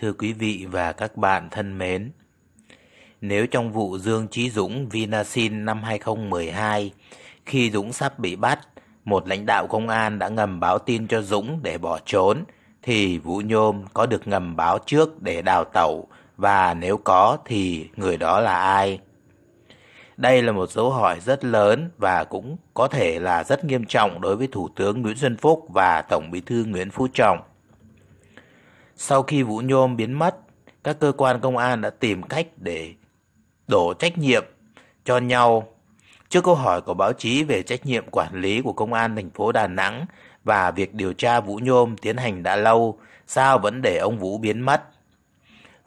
Thưa quý vị và các bạn thân mến, nếu trong vụ Dương Trí Dũng Vinasin năm 2012, khi Dũng sắp bị bắt, một lãnh đạo công an đã ngầm báo tin cho Dũng để bỏ trốn, thì Vũ Nhôm có được ngầm báo trước để đào tẩu và nếu có thì người đó là ai? Đây là một dấu hỏi rất lớn và cũng có thể là rất nghiêm trọng đối với Thủ tướng Nguyễn Xuân Phúc và Tổng Bí thư Nguyễn Phú Trọng. Sau khi Vũ Nhôm biến mất, các cơ quan công an đã tìm cách để đổ trách nhiệm cho nhau. Trước câu hỏi của báo chí về trách nhiệm quản lý của công an thành phố Đà Nẵng và việc điều tra Vũ Nhôm tiến hành đã lâu, sao vẫn để ông Vũ biến mất?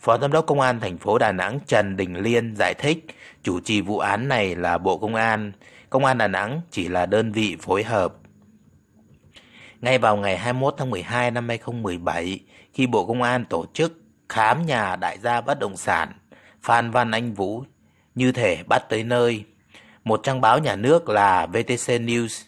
Phó Giám đốc Công an thành phố Đà Nẵng Trần Đình Liên giải thích, chủ trì vụ án này là Bộ Công an, Công an Đà Nẵng chỉ là đơn vị phối hợp. Ngay vào ngày 21 tháng 12 năm 2017, khi Bộ Công an tổ chức khám nhà đại gia bất động sản Phan Văn Anh Vũ như thể bắt tới nơi. Một trang báo nhà nước là VTC News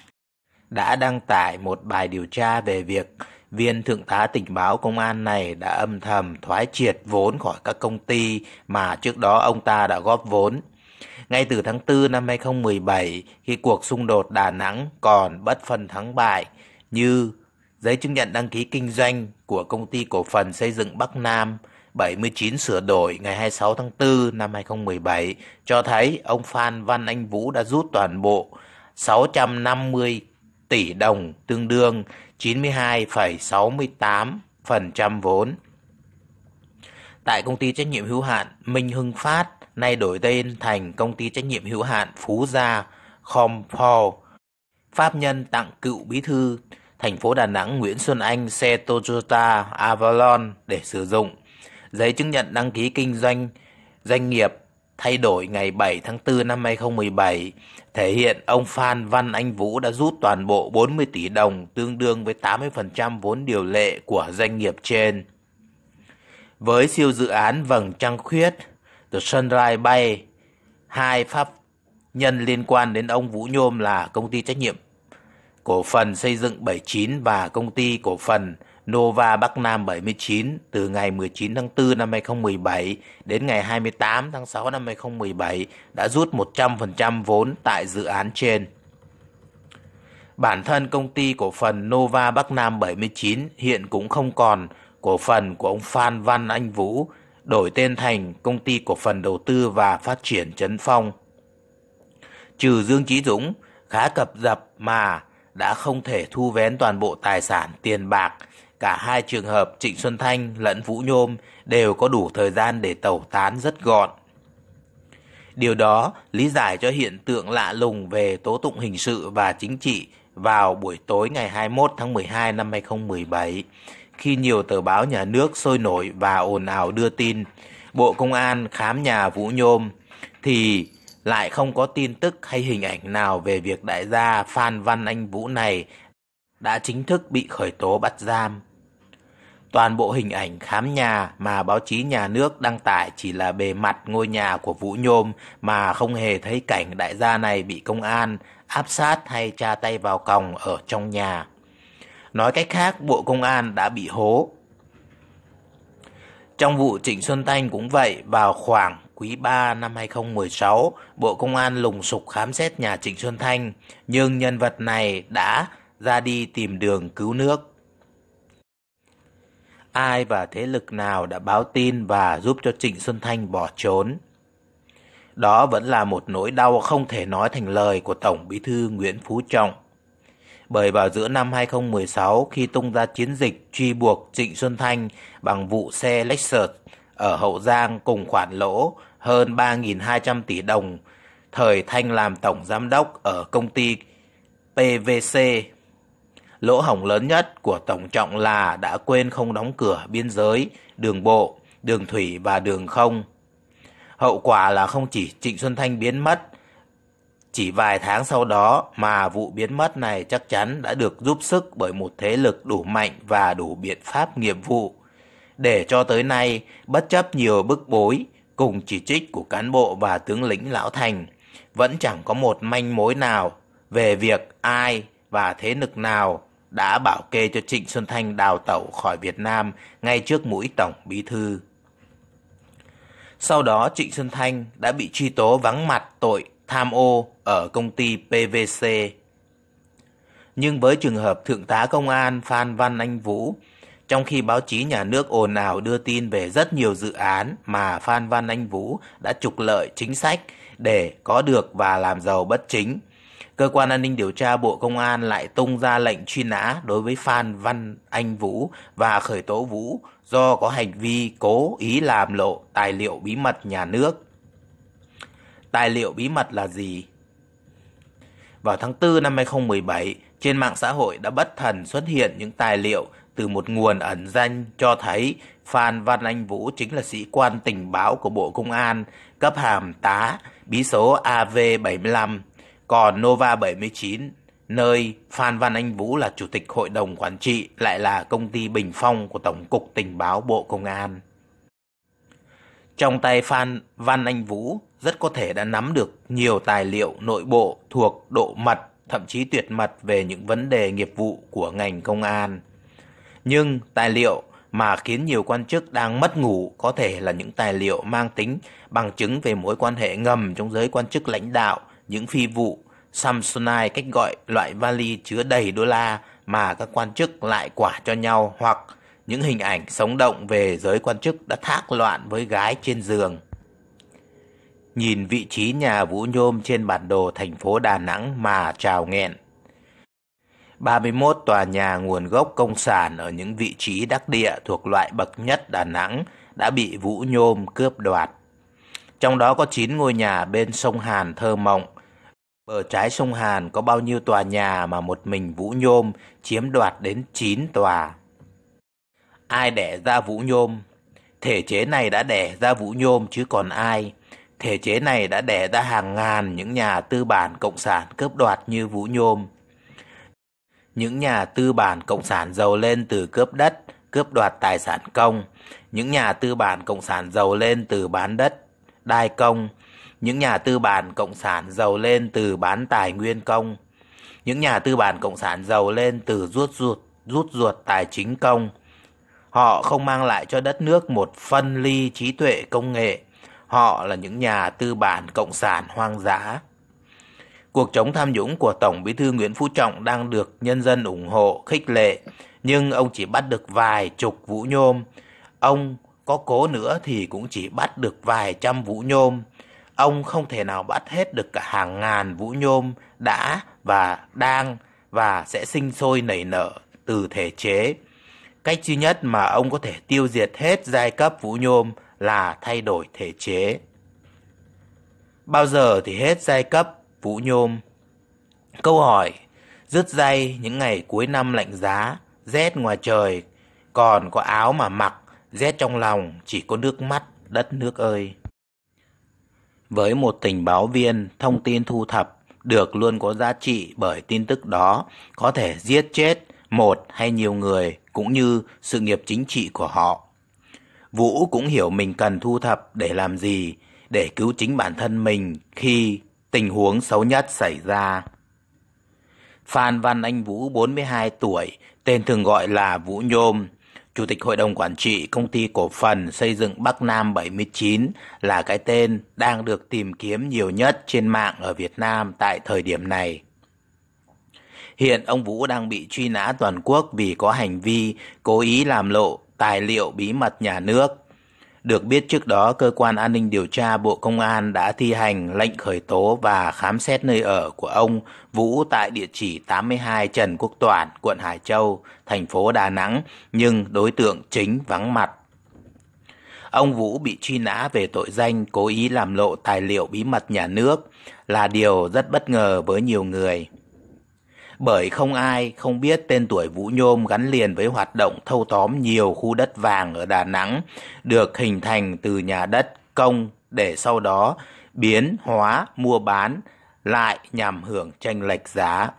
đã đăng tải một bài điều tra về việc viên thượng tá tình báo công an này đã âm thầm thoái triệt vốn khỏi các công ty mà trước đó ông ta đã góp vốn. Ngay từ tháng 4 năm 2017, khi cuộc xung đột Đà Nẵng còn bất phân thắng bại, như giấy chứng nhận đăng ký kinh doanh của công ty cổ phần xây dựng Bắc Nam 79 sửa đổi ngày 26 tháng 4 năm 2017 cho thấy ông Phan Văn Anh Vũ đã rút toàn bộ 650 tỷ đồng tương đương 92,68% vốn. Tại công ty trách nhiệm hữu hạn Minh Hưng Phát, nay đổi tên thành công ty trách nhiệm hữu hạn Phú Gia Compor, pháp nhân tặng cựu bí thư thành phố Đà Nẵng Nguyễn Xuân Anh xe Toyota Avalon để sử dụng. Giấy chứng nhận đăng ký kinh doanh doanh nghiệp thay đổi ngày 7 tháng 4 năm 2017 thể hiện ông Phan Văn Anh Vũ đã rút toàn bộ 40 tỷ đồng tương đương với 80% vốn điều lệ của doanh nghiệp trên. Với siêu dự án Vầng Trăng Khuyết, The Sunrise Bay, hai pháp nhân liên quan đến ông Vũ Nhôm là công ty trách nhiệm cổ phần xây dựng 79 và công ty cổ phần Nova Bắc Nam 79 từ ngày 19 tháng 4 năm 2017 đến ngày 28 tháng 6 năm 2017 đã rút 100% vốn tại dự án trên. Bản thân công ty cổ phần Nova Bắc Nam 79 hiện cũng không còn cổ phần của ông Phan Văn Anh Vũ, đổi tên thành Công ty Cổ phần Đầu tư và Phát triển Trấn Phong. Trừ Dương Chí Dũng, khá cập dập mà đã không thể thu vén toàn bộ tài sản, tiền bạc. Cả hai trường hợp Trịnh Xuân Thanh lẫn Vũ Nhôm đều có đủ thời gian để tẩu tán rất gọn. Điều đó lý giải cho hiện tượng lạ lùng về tố tụng hình sự và chính trị vào buổi tối ngày 21 tháng 12 năm 2017, khi nhiều tờ báo nhà nước sôi nổi và ồn ào đưa tin Bộ Công an khám nhà Vũ Nhôm, thì lại không có tin tức hay hình ảnh nào về việc đại gia Phan Văn Anh Vũ này đã chính thức bị khởi tố bắt giam. Toàn bộ hình ảnh khám nhà mà báo chí nhà nước đăng tải chỉ là bề mặt ngôi nhà của Vũ Nhôm mà không hề thấy cảnh đại gia này bị công an áp sát hay tra tay vào còng ở trong nhà. Nói cách khác, Bộ Công an đã bị hố. Trong vụ Trịnh Xuân Thanh cũng vậy, vào khoảng quý 3 năm 2016, Bộ Công an lùng sục khám xét nhà Trịnh Xuân Thanh, nhưng nhân vật này đã ra đi tìm đường cứu nước. Ai và thế lực nào đã báo tin và giúp cho Trịnh Xuân Thanh bỏ trốn? Đó vẫn là một nỗi đau không thể nói thành lời của Tổng Bí thư Nguyễn Phú Trọng. Bởi vào giữa năm 2016 khi tung ra chiến dịch truy buộc Trịnh Xuân Thanh bằng vụ xe Lexus ở Hậu Giang cùng khoản lỗ hơn 3.200 tỷ đồng thời Thanh làm tổng giám đốc ở công ty PVC. Lỗ hổng lớn nhất của Tổng Trọng là đã quên không đóng cửa biên giới, đường bộ, đường thủy và đường không. Hậu quả là không chỉ Trịnh Xuân Thanh biến mất, chỉ vài tháng sau đó mà vụ biến mất này chắc chắn đã được giúp sức bởi một thế lực đủ mạnh và đủ biện pháp nghiệp vụ. Để cho tới nay, bất chấp nhiều bức bối, cùng chỉ trích của cán bộ và tướng lĩnh Lão Thành, vẫn chẳng có một manh mối nào về việc ai và thế lực nào đã bảo kê cho Trịnh Xuân Thanh đào tẩu khỏi Việt Nam ngay trước mũi Tổng Bí Thư. Sau đó Trịnh Xuân Thanh đã bị truy tố vắng mặt tội tham ô ở công ty PVC. Nhưng với trường hợp Thượng tá Công an Phan Văn Anh Vũ trong khi báo chí nhà nước ồn ào đưa tin về rất nhiều dự án mà Phan Văn Anh Vũ đã trục lợi chính sách để có được và làm giàu bất chính, cơ quan an ninh điều tra Bộ Công an lại tung ra lệnh truy nã đối với Phan Văn Anh Vũ và khởi tố Vũ do có hành vi cố ý làm lộ tài liệu bí mật nhà nước. Tài liệu bí mật là gì? Vào tháng 4 năm 2017, trên mạng xã hội đã bất thần xuất hiện những tài liệu từ một nguồn ẩn danh cho thấy Phan Văn Anh Vũ chính là sĩ quan tình báo của Bộ Công an, cấp hàm tá, bí số AV75, còn Nova 79, nơi Phan Văn Anh Vũ là Chủ tịch Hội đồng Quản trị lại là công ty Bình Phong của Tổng cục Tình báo Bộ Công an. Trong tay Phan Văn Anh Vũ rất có thể đã nắm được nhiều tài liệu nội bộ thuộc độ mật, thậm chí tuyệt mật về những vấn đề nghiệp vụ của ngành công an nhưng tài liệu mà khiến nhiều quan chức đang mất ngủ có thể là những tài liệu mang tính bằng chứng về mối quan hệ ngầm trong giới quan chức lãnh đạo, những phi vụ, Samsonite cách gọi loại vali chứa đầy đô la mà các quan chức lại quả cho nhau hoặc những hình ảnh sống động về giới quan chức đã thác loạn với gái trên giường. Nhìn vị trí nhà Vũ Nhôm trên bản đồ thành phố Đà Nẵng mà trào nghẹn. 31 tòa nhà nguồn gốc công sản ở những vị trí đắc địa thuộc loại bậc nhất Đà Nẵng đã bị vũ nhôm cướp đoạt. Trong đó có 9 ngôi nhà bên sông Hàn thơ mộng. Bờ trái sông Hàn có bao nhiêu tòa nhà mà một mình vũ nhôm chiếm đoạt đến 9 tòa. Ai đẻ ra vũ nhôm? Thể chế này đã đẻ ra vũ nhôm chứ còn ai. Thể chế này đã đẻ ra hàng ngàn những nhà tư bản cộng sản cướp đoạt như vũ nhôm những nhà tư bản cộng sản giàu lên từ cướp đất, cướp đoạt tài sản công, những nhà tư bản cộng sản giàu lên từ bán đất, đai công, những nhà tư bản cộng sản giàu lên từ bán tài nguyên công, những nhà tư bản cộng sản giàu lên từ rút ruột, rút ruột tài chính công. Họ không mang lại cho đất nước một phân ly trí tuệ công nghệ. Họ là những nhà tư bản cộng sản hoang dã cuộc chống tham nhũng của Tổng Bí thư Nguyễn Phú Trọng đang được nhân dân ủng hộ, khích lệ, nhưng ông chỉ bắt được vài chục vũ nhôm. Ông có cố nữa thì cũng chỉ bắt được vài trăm vũ nhôm. Ông không thể nào bắt hết được cả hàng ngàn vũ nhôm đã và đang và sẽ sinh sôi nảy nở từ thể chế. Cách duy nhất mà ông có thể tiêu diệt hết giai cấp vũ nhôm là thay đổi thể chế. Bao giờ thì hết giai cấp Vũ Nhôm. Câu hỏi, rứt dây những ngày cuối năm lạnh giá, rét ngoài trời, còn có áo mà mặc, rét trong lòng, chỉ có nước mắt, đất nước ơi. Với một tình báo viên, thông tin thu thập được luôn có giá trị bởi tin tức đó có thể giết chết một hay nhiều người cũng như sự nghiệp chính trị của họ. Vũ cũng hiểu mình cần thu thập để làm gì, để cứu chính bản thân mình khi tình huống xấu nhất xảy ra. Phan Văn Anh Vũ 42 tuổi, tên thường gọi là Vũ Nhôm, Chủ tịch Hội đồng Quản trị Công ty Cổ phần Xây dựng Bắc Nam 79 là cái tên đang được tìm kiếm nhiều nhất trên mạng ở Việt Nam tại thời điểm này. Hiện ông Vũ đang bị truy nã toàn quốc vì có hành vi cố ý làm lộ tài liệu bí mật nhà nước được biết trước đó, cơ quan an ninh điều tra Bộ Công an đã thi hành lệnh khởi tố và khám xét nơi ở của ông Vũ tại địa chỉ 82 Trần Quốc Toản, quận Hải Châu, thành phố Đà Nẵng, nhưng đối tượng chính vắng mặt. Ông Vũ bị truy nã về tội danh cố ý làm lộ tài liệu bí mật nhà nước là điều rất bất ngờ với nhiều người bởi không ai không biết tên tuổi Vũ Nhôm gắn liền với hoạt động thâu tóm nhiều khu đất vàng ở Đà Nẵng, được hình thành từ nhà đất công để sau đó biến hóa mua bán lại nhằm hưởng tranh lệch giá.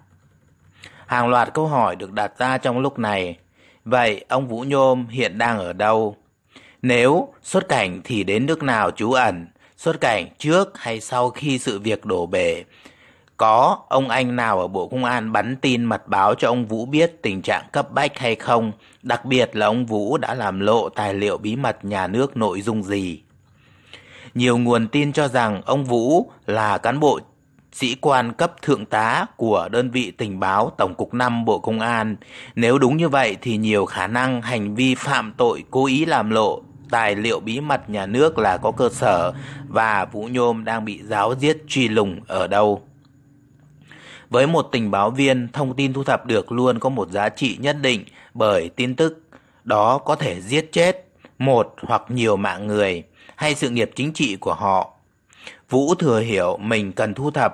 Hàng loạt câu hỏi được đặt ra trong lúc này. Vậy ông Vũ Nhôm hiện đang ở đâu? Nếu xuất cảnh thì đến nước nào trú ẩn? Xuất cảnh trước hay sau khi sự việc đổ bể? có ông anh nào ở Bộ Công an bắn tin mật báo cho ông Vũ biết tình trạng cấp bách hay không, đặc biệt là ông Vũ đã làm lộ tài liệu bí mật nhà nước nội dung gì. Nhiều nguồn tin cho rằng ông Vũ là cán bộ sĩ quan cấp thượng tá của đơn vị tình báo Tổng cục 5 Bộ Công an. Nếu đúng như vậy thì nhiều khả năng hành vi phạm tội cố ý làm lộ tài liệu bí mật nhà nước là có cơ sở và Vũ Nhôm đang bị giáo giết truy lùng ở đâu. Với một tình báo viên, thông tin thu thập được luôn có một giá trị nhất định bởi tin tức đó có thể giết chết một hoặc nhiều mạng người hay sự nghiệp chính trị của họ. Vũ thừa hiểu mình cần thu thập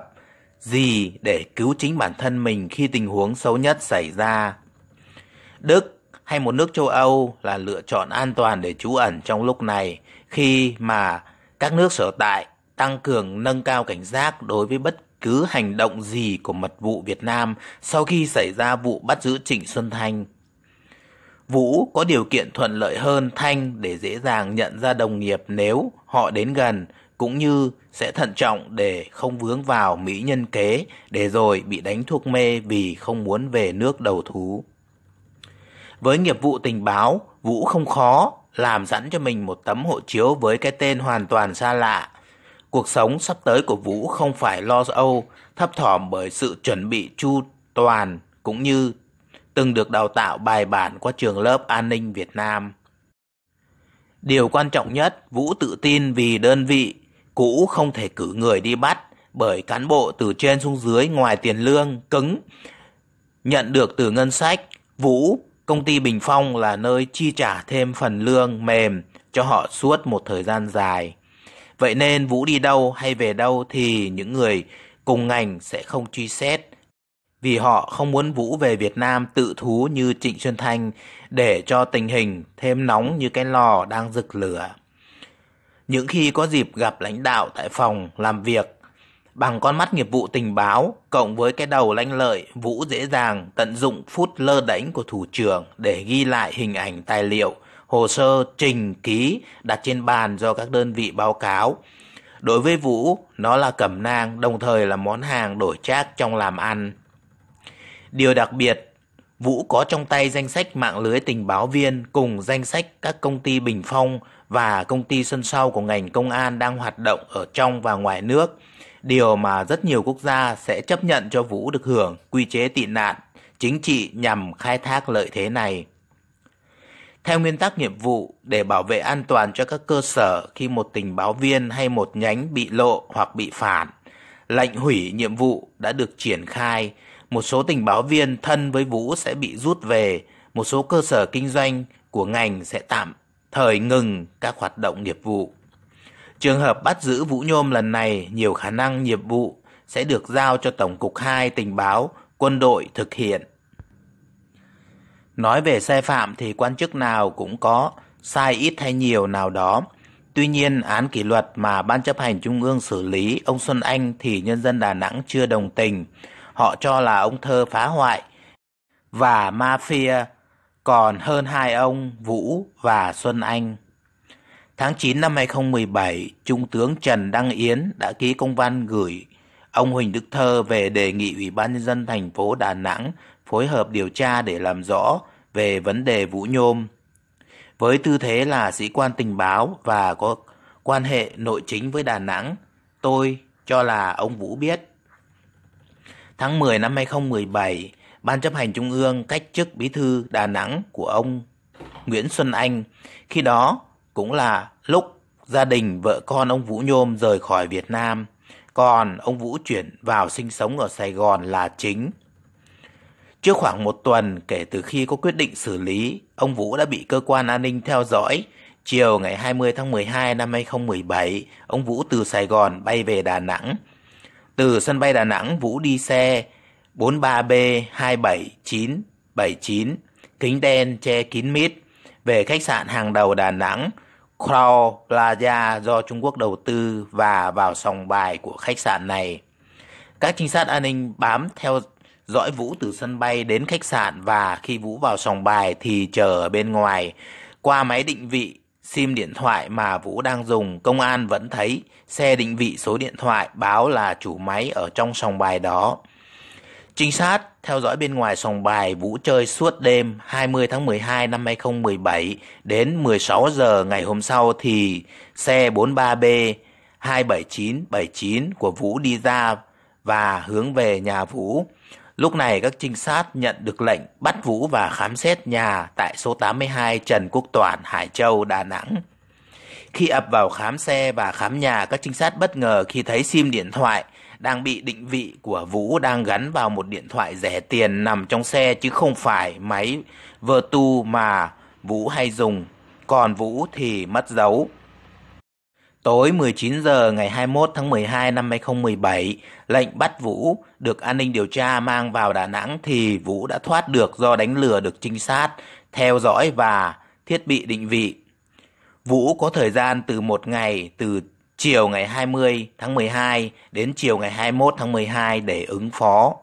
gì để cứu chính bản thân mình khi tình huống xấu nhất xảy ra. Đức hay một nước châu Âu là lựa chọn an toàn để trú ẩn trong lúc này khi mà các nước sở tại tăng cường nâng cao cảnh giác đối với bất cứ hành động gì của mật vụ Việt Nam sau khi xảy ra vụ bắt giữ Trịnh Xuân Thanh. Vũ có điều kiện thuận lợi hơn Thanh để dễ dàng nhận ra đồng nghiệp nếu họ đến gần, cũng như sẽ thận trọng để không vướng vào mỹ nhân kế để rồi bị đánh thuốc mê vì không muốn về nước đầu thú. Với nghiệp vụ tình báo, Vũ không khó làm sẵn cho mình một tấm hộ chiếu với cái tên hoàn toàn xa lạ Cuộc sống sắp tới của Vũ không phải lo âu, thấp thỏm bởi sự chuẩn bị chu toàn cũng như từng được đào tạo bài bản qua trường lớp an ninh Việt Nam. Điều quan trọng nhất, Vũ tự tin vì đơn vị cũ không thể cử người đi bắt bởi cán bộ từ trên xuống dưới ngoài tiền lương cứng nhận được từ ngân sách, Vũ, công ty Bình Phong là nơi chi trả thêm phần lương mềm cho họ suốt một thời gian dài. Vậy nên Vũ đi đâu hay về đâu thì những người cùng ngành sẽ không truy xét. Vì họ không muốn Vũ về Việt Nam tự thú như Trịnh Xuân Thanh để cho tình hình thêm nóng như cái lò đang rực lửa. Những khi có dịp gặp lãnh đạo tại phòng làm việc, bằng con mắt nghiệp vụ tình báo cộng với cái đầu lanh lợi, Vũ dễ dàng tận dụng phút lơ đánh của thủ trưởng để ghi lại hình ảnh tài liệu – hồ sơ trình ký đặt trên bàn do các đơn vị báo cáo. Đối với Vũ, nó là cẩm nang, đồng thời là món hàng đổi trác trong làm ăn. Điều đặc biệt, Vũ có trong tay danh sách mạng lưới tình báo viên cùng danh sách các công ty Bình Phong và công ty sân sau của ngành công an đang hoạt động ở trong và ngoài nước. Điều mà rất nhiều quốc gia sẽ chấp nhận cho Vũ được hưởng quy chế tị nạn chính trị nhằm khai thác lợi thế này theo nguyên tắc nhiệm vụ để bảo vệ an toàn cho các cơ sở khi một tình báo viên hay một nhánh bị lộ hoặc bị phản. Lệnh hủy nhiệm vụ đã được triển khai, một số tình báo viên thân với Vũ sẽ bị rút về, một số cơ sở kinh doanh của ngành sẽ tạm thời ngừng các hoạt động nghiệp vụ. Trường hợp bắt giữ Vũ Nhôm lần này nhiều khả năng nhiệm vụ sẽ được giao cho Tổng cục 2 tình báo quân đội thực hiện Nói về sai phạm thì quan chức nào cũng có, sai ít hay nhiều nào đó. Tuy nhiên, án kỷ luật mà Ban chấp hành Trung ương xử lý ông Xuân Anh thì nhân dân Đà Nẵng chưa đồng tình. Họ cho là ông Thơ phá hoại và mafia còn hơn hai ông Vũ và Xuân Anh. Tháng 9 năm 2017, Trung tướng Trần Đăng Yến đã ký công văn gửi ông Huỳnh Đức Thơ về đề nghị Ủy ban nhân dân thành phố Đà Nẵng phối hợp điều tra để làm rõ về vấn đề Vũ Nhôm. Với tư thế là sĩ quan tình báo và có quan hệ nội chính với Đà Nẵng, tôi cho là ông Vũ biết. Tháng 10 năm 2017, Ban chấp hành Trung ương cách chức bí thư Đà Nẵng của ông Nguyễn Xuân Anh. Khi đó cũng là lúc gia đình vợ con ông Vũ Nhôm rời khỏi Việt Nam, còn ông Vũ chuyển vào sinh sống ở Sài Gòn là chính. Trước khoảng một tuần kể từ khi có quyết định xử lý, ông Vũ đã bị cơ quan an ninh theo dõi. Chiều ngày 20 tháng 12 năm 2017, ông Vũ từ Sài Gòn bay về Đà Nẵng. Từ sân bay Đà Nẵng, Vũ đi xe 43B27979, kính đen che kín mít, về khách sạn hàng đầu Đà Nẵng, Crow Plaza do Trung Quốc đầu tư và vào sòng bài của khách sạn này. Các trinh sát an ninh bám theo dõi Vũ từ sân bay đến khách sạn và khi Vũ vào sòng bài thì chờ ở bên ngoài. Qua máy định vị, sim điện thoại mà Vũ đang dùng, công an vẫn thấy xe định vị số điện thoại báo là chủ máy ở trong sòng bài đó. Trinh sát theo dõi bên ngoài sòng bài Vũ chơi suốt đêm 20 tháng 12 năm 2017 đến 16 giờ ngày hôm sau thì xe 43B 27979 của Vũ đi ra và hướng về nhà Vũ. Lúc này các trinh sát nhận được lệnh bắt Vũ và khám xét nhà tại số 82 Trần Quốc Toàn, Hải Châu, Đà Nẵng. Khi ập vào khám xe và khám nhà, các trinh sát bất ngờ khi thấy sim điện thoại đang bị định vị của Vũ đang gắn vào một điện thoại rẻ tiền nằm trong xe chứ không phải máy Vertu mà Vũ hay dùng. Còn Vũ thì mất dấu. Tối 19 giờ ngày 21 tháng 12 năm 2017, lệnh bắt Vũ được an ninh điều tra mang vào Đà Nẵng thì Vũ đã thoát được do đánh lừa được trinh sát, theo dõi và thiết bị định vị. Vũ có thời gian từ một ngày từ chiều ngày 20 tháng 12 đến chiều ngày 21 tháng 12 để ứng phó.